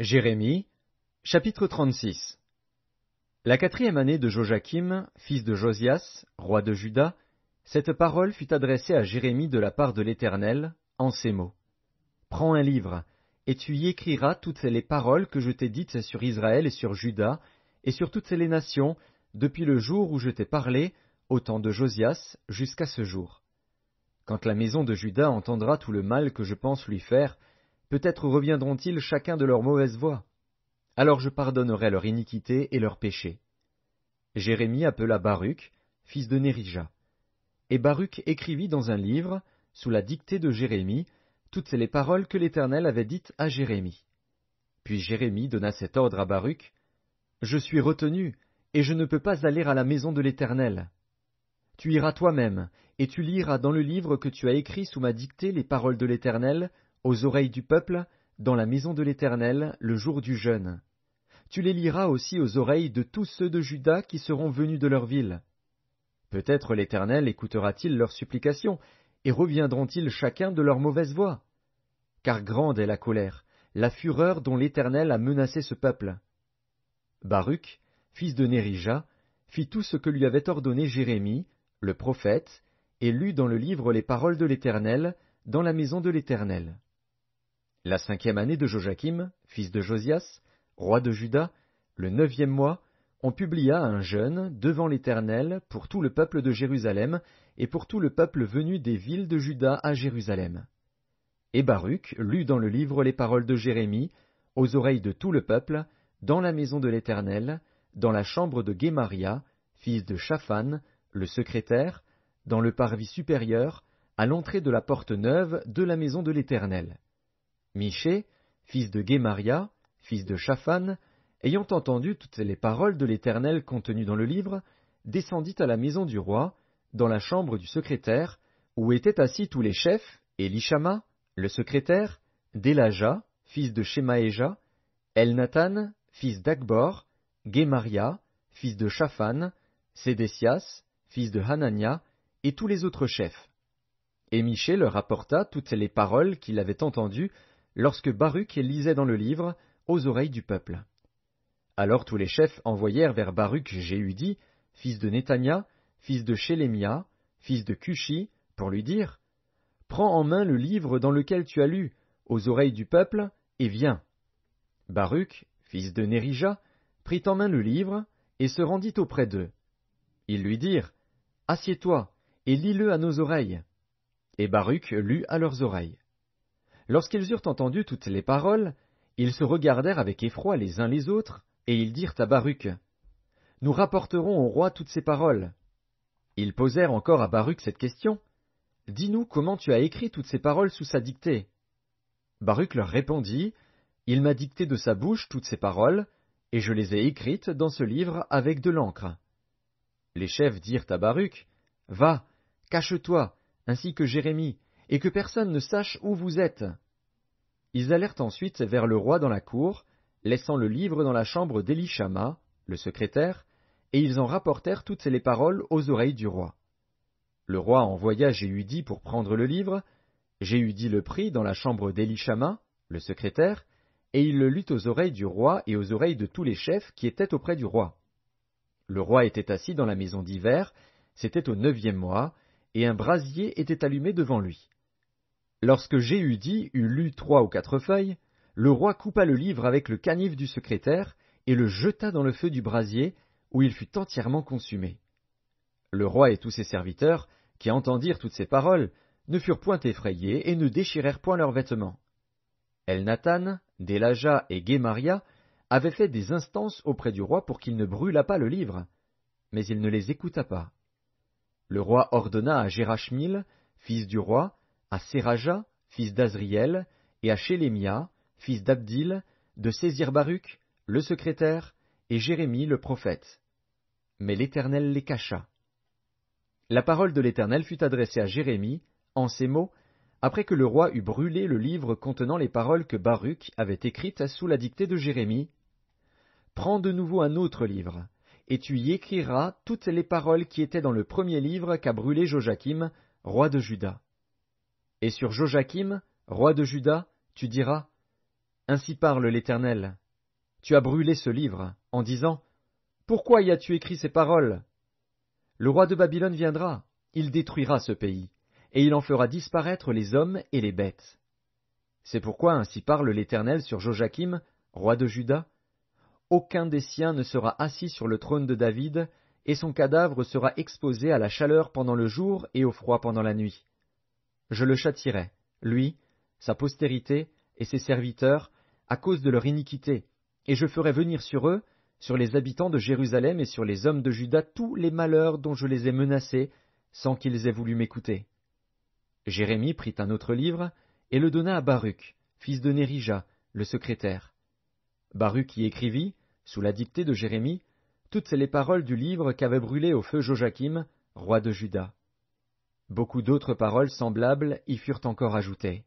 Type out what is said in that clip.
Jérémie, chapitre 36 La quatrième année de Joachim, fils de Josias, roi de Juda, cette parole fut adressée à Jérémie de la part de l'Éternel, en ces mots. Prends un livre, et tu y écriras toutes les paroles que je t'ai dites sur Israël et sur Juda, et sur toutes les nations, depuis le jour où je t'ai parlé, au temps de Josias, jusqu'à ce jour. Quand la maison de Juda entendra tout le mal que je pense lui faire, peut-être reviendront-ils chacun de leur mauvaise voie. Alors je pardonnerai leur iniquité et leur péché. Jérémie appela Baruch, fils de Nérija. Et Baruch écrivit dans un livre, sous la dictée de Jérémie, toutes les paroles que l'Éternel avait dites à Jérémie. Puis Jérémie donna cet ordre à Baruch. Je suis retenu, et je ne peux pas aller à la maison de l'Éternel. Tu iras toi-même, et tu liras dans le livre que tu as écrit sous ma dictée les paroles de l'Éternel, aux oreilles du peuple, dans la maison de l'Éternel, le jour du jeûne. Tu les liras aussi aux oreilles de tous ceux de Juda qui seront venus de leur ville. Peut-être l'Éternel écoutera-t-il leurs supplications, et reviendront-ils chacun de leur mauvaise voix. Car grande est la colère, la fureur dont l'Éternel a menacé ce peuple. Baruch, fils de Nérija, fit tout ce que lui avait ordonné Jérémie, le prophète, et lut dans le livre les paroles de l'Éternel, dans la maison de l'Éternel la cinquième année de Joachim, fils de Josias, roi de Juda, le neuvième mois, on publia un jeûne devant l'Éternel pour tout le peuple de Jérusalem et pour tout le peuple venu des villes de Juda à Jérusalem. Et Baruch lut dans le livre les paroles de Jérémie, aux oreilles de tout le peuple, dans la maison de l'Éternel, dans la chambre de Guémaria, fils de Shaphan, le secrétaire, dans le parvis supérieur, à l'entrée de la porte neuve de la maison de l'Éternel. Michée, fils de Guémaria, fils de Shaphan, ayant entendu toutes les paroles de l'Éternel contenues dans le livre, descendit à la maison du roi, dans la chambre du secrétaire, où étaient assis tous les chefs, Elishama, le secrétaire, Délaja, fils de Shemaéja, Elnathan, fils d'Agbor, Guémaria, fils de Shaphan, Sédécias, fils de Hanania, et tous les autres chefs. Et Miché leur apporta toutes les paroles qu'il avait entendues lorsque Baruch lisait dans le livre, aux oreilles du peuple. Alors tous les chefs envoyèrent vers Baruch Jéhudi, fils de Netania, fils de Shélémia, fils de Cushi, pour lui dire Prends en main le livre dans lequel tu as lu, aux oreilles du peuple, et viens. Baruch, fils de Nérija, prit en main le livre, et se rendit auprès d'eux. Ils lui dirent Assieds-toi, et lis-le à nos oreilles. Et Baruch lut à leurs oreilles. Lorsqu'ils eurent entendu toutes les paroles, ils se regardèrent avec effroi les uns les autres, et ils dirent à Baruch, Nous rapporterons au roi toutes ces paroles. Ils posèrent encore à Baruch cette question, Dis-nous comment tu as écrit toutes ces paroles sous sa dictée. Baruch leur répondit, Il m'a dicté de sa bouche toutes ces paroles, et je les ai écrites dans ce livre avec de l'encre. Les chefs dirent à Baruch, Va, cache-toi, ainsi que Jérémie, et que personne ne sache où vous êtes. Ils allèrent ensuite vers le roi dans la cour, laissant le livre dans la chambre d'Elishama, le secrétaire, et ils en rapportèrent toutes les paroles aux oreilles du roi. Le roi envoya Jéhudi pour prendre le livre, Jéhudi le prit dans la chambre d'Elishama, le secrétaire, et il le lut aux oreilles du roi et aux oreilles de tous les chefs qui étaient auprès du roi. Le roi était assis dans la maison d'hiver, c'était au neuvième mois, et un brasier était allumé devant lui. Lorsque Jéhudi eut lu trois ou quatre feuilles, le roi coupa le livre avec le canif du secrétaire et le jeta dans le feu du brasier, où il fut entièrement consumé. Le roi et tous ses serviteurs, qui entendirent toutes ces paroles, ne furent point effrayés et ne déchirèrent point leurs vêtements. Elnathan, Délaja et Guémaria avaient fait des instances auprès du roi pour qu'il ne brûlât pas le livre, mais il ne les écouta pas. Le roi ordonna à Gérachmil, fils du roi, à Séraja, fils d'Azriel, et à Shélemia, fils d'Abdil, de saisir Baruch, le secrétaire, et Jérémie le prophète. Mais l'Éternel les cacha. La parole de l'Éternel fut adressée à Jérémie, en ces mots, après que le roi eut brûlé le livre contenant les paroles que Baruch avait écrites sous la dictée de Jérémie. Prends de nouveau un autre livre, et tu y écriras toutes les paroles qui étaient dans le premier livre qu'a brûlé Joachim, roi de Juda. Et sur Joachim, roi de Juda, tu diras Ainsi parle l'Éternel. Tu as brûlé ce livre, en disant Pourquoi y as-tu écrit ces paroles Le roi de Babylone viendra, il détruira ce pays, et il en fera disparaître les hommes et les bêtes. C'est pourquoi ainsi parle l'Éternel sur Joachim, roi de Juda Aucun des siens ne sera assis sur le trône de David, et son cadavre sera exposé à la chaleur pendant le jour et au froid pendant la nuit je le châtirai, lui, sa postérité et ses serviteurs, à cause de leur iniquité, et je ferai venir sur eux, sur les habitants de Jérusalem et sur les hommes de Juda tous les malheurs dont je les ai menacés, sans qu'ils aient voulu m'écouter. Jérémie prit un autre livre et le donna à Baruch, fils de Nérija, le secrétaire. Baruch y écrivit, sous la dictée de Jérémie, toutes les paroles du livre qu'avait brûlé au feu Joachim, roi de Juda. Beaucoup d'autres paroles semblables y furent encore ajoutées.